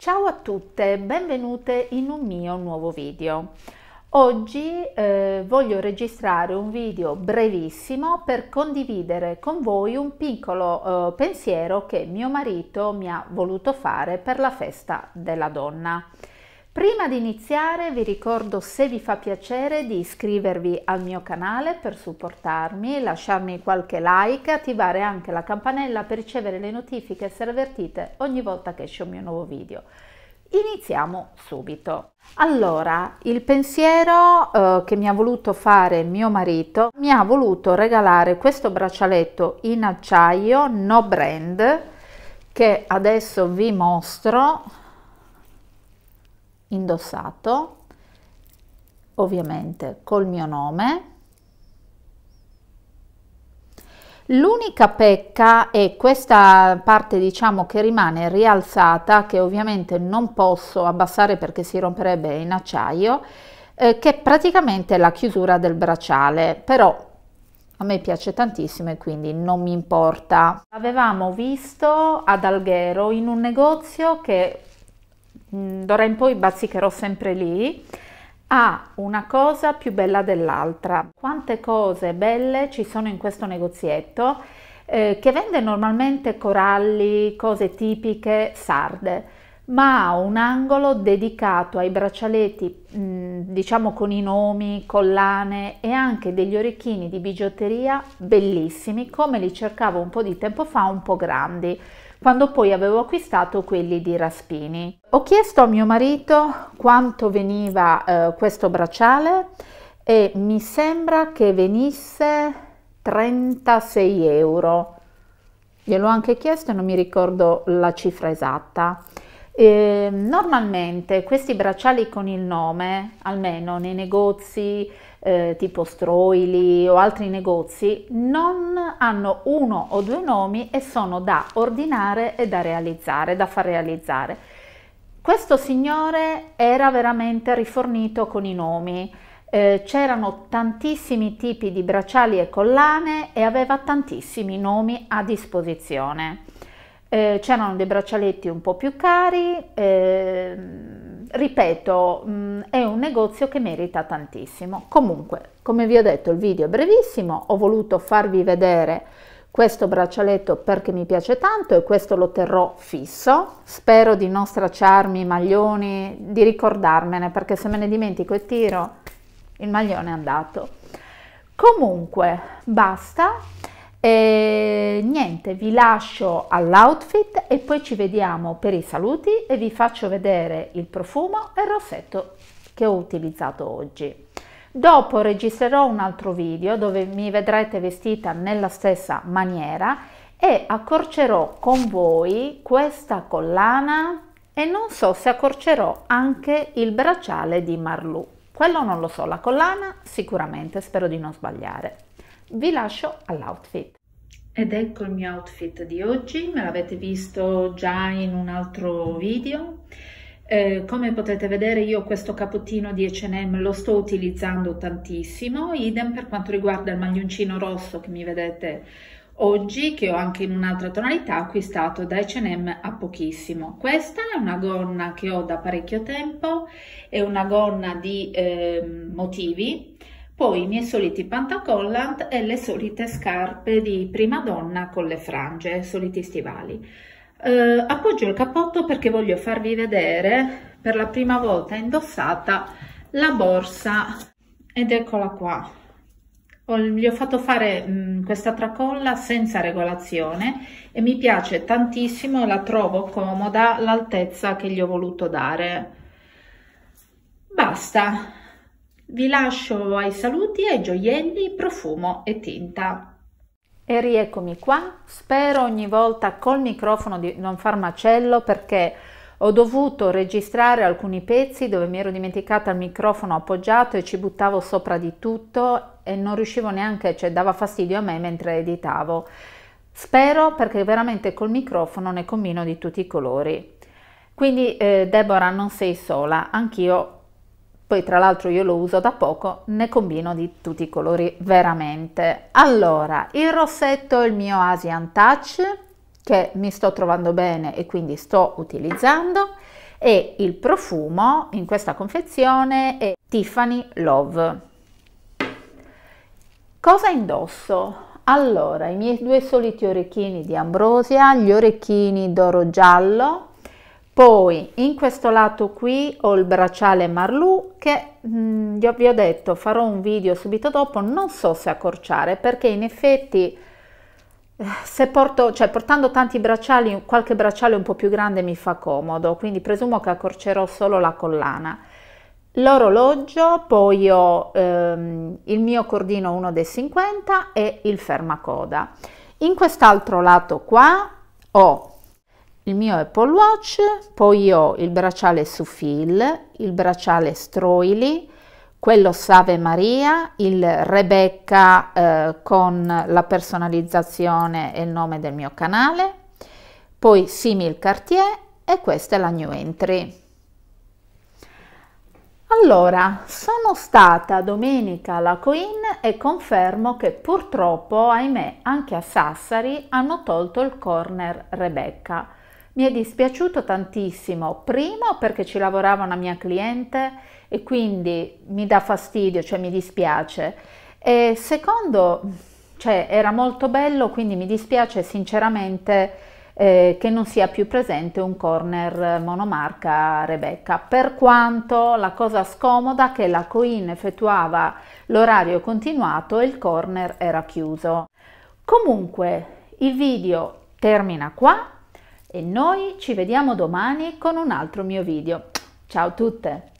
Ciao a tutte, benvenute in un mio nuovo video. Oggi eh, voglio registrare un video brevissimo per condividere con voi un piccolo eh, pensiero che mio marito mi ha voluto fare per la festa della donna. Prima di iniziare vi ricordo se vi fa piacere di iscrivervi al mio canale per supportarmi, lasciarmi qualche like, attivare anche la campanella per ricevere le notifiche e essere avvertite ogni volta che esce un mio nuovo video. Iniziamo subito. Allora, il pensiero eh, che mi ha voluto fare mio marito mi ha voluto regalare questo braccialetto in acciaio no brand che adesso vi mostro indossato, ovviamente col mio nome. L'unica pecca è questa parte diciamo che rimane rialzata, che ovviamente non posso abbassare perché si romperebbe in acciaio, eh, che è praticamente la chiusura del bracciale, però a me piace tantissimo e quindi non mi importa. Avevamo visto ad Alghero in un negozio che Mm, d'ora in poi bazzicherò sempre lì, ha una cosa più bella dell'altra. Quante cose belle ci sono in questo negozietto eh, che vende normalmente coralli, cose tipiche sarde, ma ha un angolo dedicato ai braccialetti, mh, mm, diciamo con i nomi, collane e anche degli orecchini di bigiotteria bellissimi, come li cercavo un po' di tempo fa, un po' grandi quando poi avevo acquistato quelli di Raspini. Ho chiesto a mio marito quanto veniva eh, questo bracciale e mi sembra che venisse 36 euro. Gliel'ho anche chiesto e non mi ricordo la cifra esatta. E ehm, normalmente questi bracciali con il nome, almeno nei negozi eh, tipo Stroili o altri negozi, non hanno uno o due nomi e sono da ordinare e da realizzare, da far realizzare. Questo signore era veramente rifornito con i nomi, eh, c'erano tantissimi tipi di bracciali e collane e aveva tantissimi nomi a disposizione eh, c'erano dei braccialetti un po' più cari, eh, ripeto, mh, mm, è un negozio che merita tantissimo. Comunque, come vi ho detto, il video è brevissimo, ho voluto farvi vedere questo braccialetto perché mi piace tanto e questo lo terrò fisso. Spero di non stracciarmi i maglioni, di ricordarmene perché se me ne dimentico e tiro il maglione è andato. Comunque, basta, e niente, vi lascio all'outfit e poi ci vediamo per i saluti e vi faccio vedere il profumo e il rossetto che ho utilizzato oggi. Dopo registrerò un altro video dove mi vedrete vestita nella stessa maniera e accorcerò con voi questa collana e non so se accorcerò anche il bracciale di Marlou. Quello non lo so, la collana sicuramente, spero di non sbagliare. Vi lascio all'outfit. Ed ecco il mio outfit di oggi, me l'avete visto già in un altro video. Eh, come potete vedere io questo capotino di H&M lo sto utilizzando tantissimo, idem per quanto riguarda il maglioncino rosso che mi vedete oggi, che ho anche in un'altra tonalità acquistato da H&M a pochissimo. Questa è una gonna che ho da parecchio tempo, è una gonna di eh, motivi, poi i miei soliti pantacollant e le solite scarpe di prima donna con le frange, soliti stivali. Eh, appoggio il cappotto perché voglio farvi vedere per la prima volta indossata la borsa ed eccola qua gli ho fatto fare mh, mm, questa tracolla senza regolazione e mi piace tantissimo, la trovo comoda l'altezza che gli ho voluto dare. Basta, vi lascio ai saluti, ai gioielli, profumo e tinta. E rieccomi qua, spero ogni volta col microfono di non far macello perché ho dovuto registrare alcuni pezzi dove mi ero dimenticata il microfono appoggiato e ci buttavo sopra di tutto e non riuscivo neanche, cioè dava fastidio a me mentre editavo. Spero perché veramente col microfono ne combino di tutti i colori. Quindi eh, Deborah non sei sola, anch'io poi tra l'altro io lo uso da poco, ne combino di tutti i colori veramente. Allora, il rossetto è il mio Asian Touch, che mi sto trovando bene e quindi sto utilizzando, e il profumo in questa confezione è Tiffany Love. Cosa indosso? Allora, i miei due soliti orecchini di ambrosia, gli orecchini d'oro giallo, poi in questo lato qui ho il bracciale Marlou che mh, mm, vi ho detto farò un video subito dopo non so se accorciare perché in effetti eh, se porto cioè portando tanti bracciali qualche bracciale un po più grande mi fa comodo quindi presumo che accorcerò solo la collana l'orologio poi ho ehm, il mio cordino 1 dei 50 e il fermacoda in quest'altro lato qua ho il mio Apple Watch, poi ho il bracciale Sufil, il bracciale Stroili, quello Save Maria, il Rebecca eh, con la personalizzazione e il nome del mio canale, poi Simil Cartier e questa è la New Entry. Allora, sono stata domenica alla Queen e confermo che purtroppo, ahimè, anche a Sassari hanno tolto il corner Rebecca. Mi è dispiaciuto tantissimo, primo perché ci lavorava una mia cliente e quindi mi dà fastidio, cioè mi dispiace, e secondo, cioè era molto bello, quindi mi dispiace sinceramente eh, che non sia più presente un corner monomarca Rebecca, per quanto la cosa scomoda che la Coin effettuava l'orario continuato e il corner era chiuso. Comunque il video termina qua, e noi ci vediamo domani con un altro mio video. Ciao a tutte!